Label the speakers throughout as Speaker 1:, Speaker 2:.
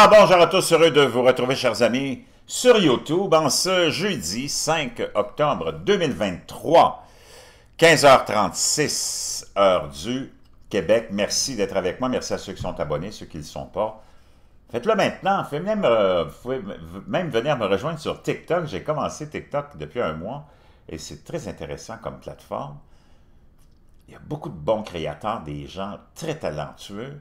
Speaker 1: Ah, bonjour à tous, heureux de vous retrouver chers amis sur YouTube en ce jeudi 5 octobre 2023, 15h36 heure du Québec. Merci d'être avec moi, merci à ceux qui sont abonnés, ceux qui ne le sont pas. Faites-le maintenant, Faites même, euh, même venir me rejoindre sur TikTok. J'ai commencé TikTok depuis un mois et c'est très intéressant comme plateforme. Il y a beaucoup de bons créateurs, des gens très talentueux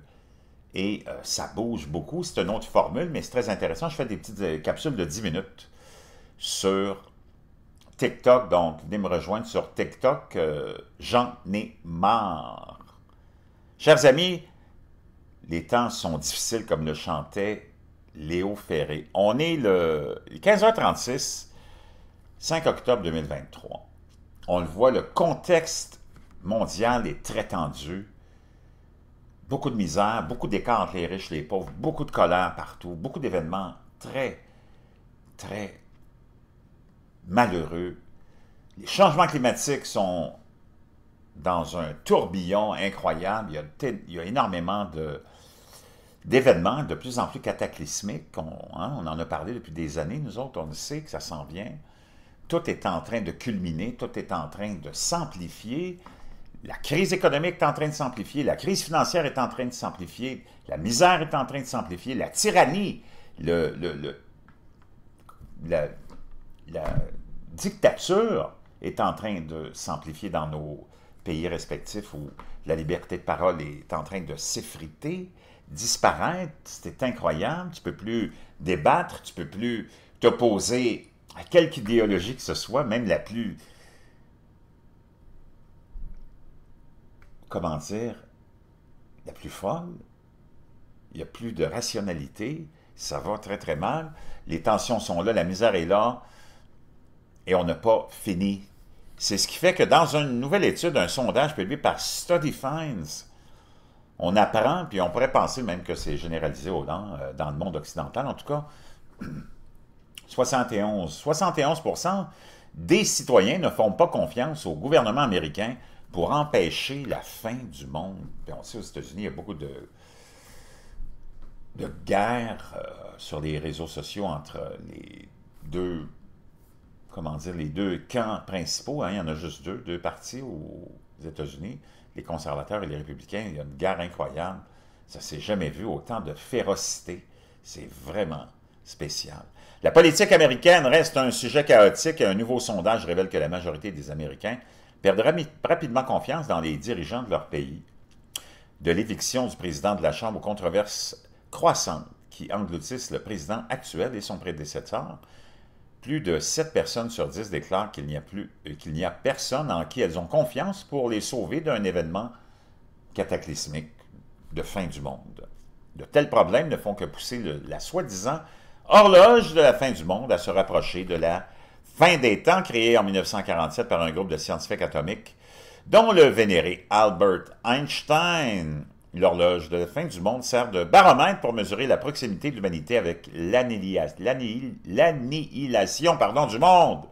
Speaker 1: et euh, ça bouge beaucoup. C'est une autre formule, mais c'est très intéressant. Je fais des petites euh, capsules de 10 minutes sur TikTok. Donc, venez me rejoindre sur TikTok. Euh, j'en ai marre. Chers amis, les temps sont difficiles comme le chantait Léo Ferré. On est le 15h36, 5 octobre 2023. On le voit, le contexte mondial est très tendu beaucoup de misère, beaucoup d'écart entre les riches et les pauvres, beaucoup de colère partout, beaucoup d'événements très, très malheureux. Les changements climatiques sont dans un tourbillon incroyable. Il y a, il énormément d'événements de, plus en plus cataclysmiques. On, hein, on, en a parlé depuis des années, nous autres, on sait que ça s'en vient. Tout est en train de culminer, tout est en train de s'amplifier. La crise économique est en train de s'amplifier, la crise financière est en train de s'amplifier, la misère est en train de s'amplifier, la tyrannie, le, la, dictature est en train de s'amplifier dans nos pays respectifs où la liberté de parole est en train de s'effriter, disparaître. C'est incroyable. Tu peux plus débattre, tu peux plus t'opposer à quelque idéologie que ce soit, même la plus comment dire, la plus folle. Il n'y a plus de rationalité. Ça va très, très mal. Les tensions sont là, la misère est là. Et on n'a pas fini. C'est ce qui fait que dans une nouvelle étude, un sondage publié par Study Finds, on apprend, puis on pourrait penser même que c'est généralisé au euh, dans, le monde occidental, en tout cas, 71, 71 des citoyens ne font pas confiance au gouvernement américain pour empêcher la fin du monde. on sait aux États-Unis, il y a beaucoup de, de guerre euh, sur les réseaux sociaux entre les deux, comment dire, les deux camps principaux. Hein. il y en a juste deux, deux partis aux États-Unis, les conservateurs et les républicains. Il y a une guerre incroyable. Ça s'est jamais vu autant de férocité. C'est vraiment spécial. La politique américaine reste un sujet chaotique. Un nouveau sondage révèle que la majorité des Américains perdent rapidement confiance dans les dirigeants de leur pays, de l'éviction du président de la Chambre aux controverses croissantes qui engloutissent le président actuel et son prédécesseur, plus de 7 personnes sur 10 déclarent qu'il n'y a, plus, euh, a personne en qui elles ont confiance pour les sauver d'un événement cataclysmique de fin du monde. De tels problèmes ne font que pousser la soi-disant horloge de la fin du monde à se rapprocher de la fin des temps, créé en 1947 par un groupe de scientifiques atomiques, dont le vénéré Albert Einstein. L'horloge de la fin du monde sert de baromètre pour mesurer la proximité de l'humanité avec l'annihilation du monde.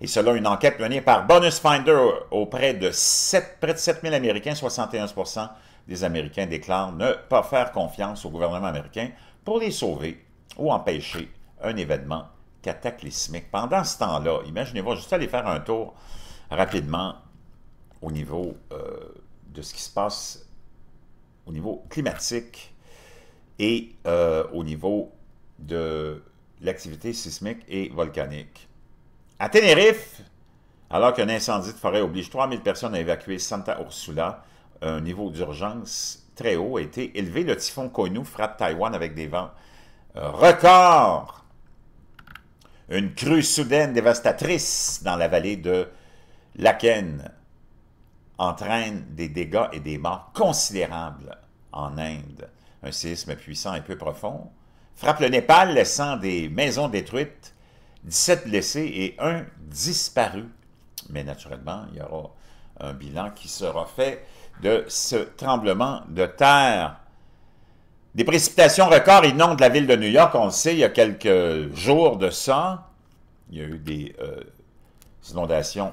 Speaker 1: Et selon une enquête menée par Bonus Finder auprès de 7, près de 7000 Américains, 71 des Américains déclarent ne pas faire confiance au gouvernement américain pour les sauver ou empêcher un événement cataclysmique. Pendant ce temps-là, imaginez-vous, juste aller faire un tour rapidement au niveau euh, de ce qui se passe au niveau climatique et euh, au niveau de l'activité sismique et volcanique. À Tenerife, alors qu'un incendie de forêt oblige 3000 personnes à évacuer Santa Ursula, un niveau d'urgence très haut a été élevé. Le typhon Koinu frappe Taïwan avec des vents euh, records une crue soudaine dévastatrice dans la vallée de l'Aken entraîne des dégâts et des morts considérables en Inde. Un séisme puissant et peu profond frappe le Népal, laissant des maisons détruites, 17 blessés et un disparu. Mais naturellement, il y aura un bilan qui sera fait de ce tremblement de terre. Des précipitations records inondent la ville de New York. On le sait, il y a quelques jours de ça, il y a eu des euh, inondations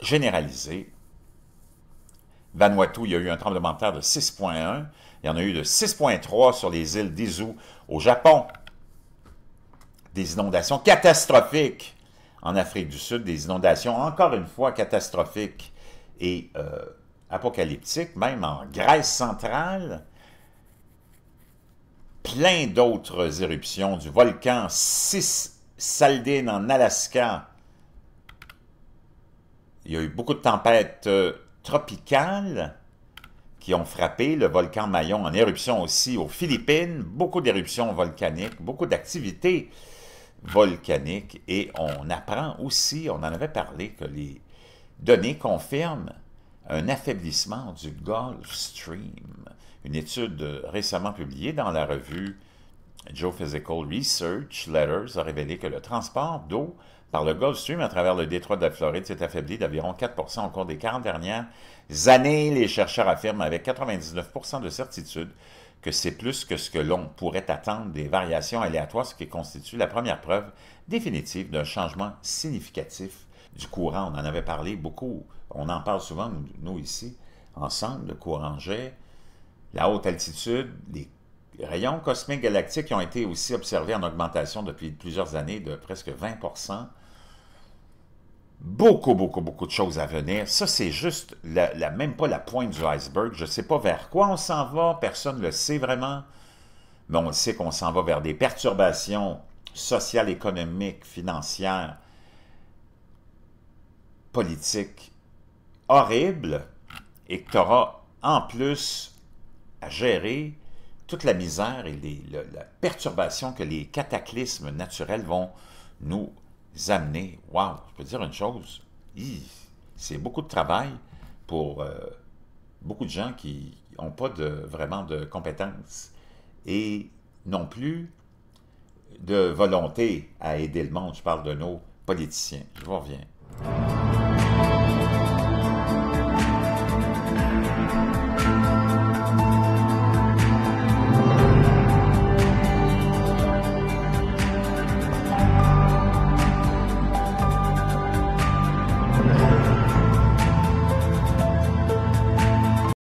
Speaker 1: généralisées. Vanuatu, il y a eu un tremblement de terre de 6.1. Il y en a eu de 6.3 sur les îles d'Izu au Japon. Des inondations catastrophiques en Afrique du Sud, des inondations encore une fois catastrophiques et euh, apocalyptiques, même en Grèce centrale plein d'autres éruptions du volcan Saldine en Alaska. Il y a eu beaucoup de tempêtes euh, tropicales qui ont frappé le volcan Mayon en éruption aussi aux Philippines. Beaucoup d'éruptions volcaniques, beaucoup d'activités volcaniques. Et on apprend aussi, on en avait parlé, que les données confirment un affaiblissement du Gulf Stream. Une étude récemment publiée dans la revue Geophysical Research Letters a révélé que le transport d'eau par le Gulf Stream à travers le détroit de la Floride s'est affaibli d'environ 4 au cours des 40 dernières années. Les chercheurs affirment avec 99 de certitude que c'est plus que ce que l'on pourrait attendre des variations aléatoires, ce qui constitue la première preuve définitive d'un changement significatif du courant. On en avait parlé beaucoup, on en parle souvent, nous, ici, ensemble, le courant jet, la haute altitude, les rayons cosmiques galactiques ont été aussi observés en augmentation depuis plusieurs années de presque 20 Beaucoup, beaucoup, beaucoup de choses à venir. Ça, c'est juste la, même pas la pointe du iceberg. Je ne sais pas vers quoi on s'en va, personne ne le sait vraiment, mais on sait qu'on s'en va vers des perturbations sociales, économiques, financières, politiques horribles, et que tu auras en plus gérer toute la misère et les, la, perturbation que les cataclysmes naturels vont nous amener. Waouh, je peux dire une chose, c'est beaucoup de travail pour euh, beaucoup de gens qui n'ont pas de, vraiment de compétences et non plus de volonté à aider le monde. Je parle de nos politiciens. Je reviens.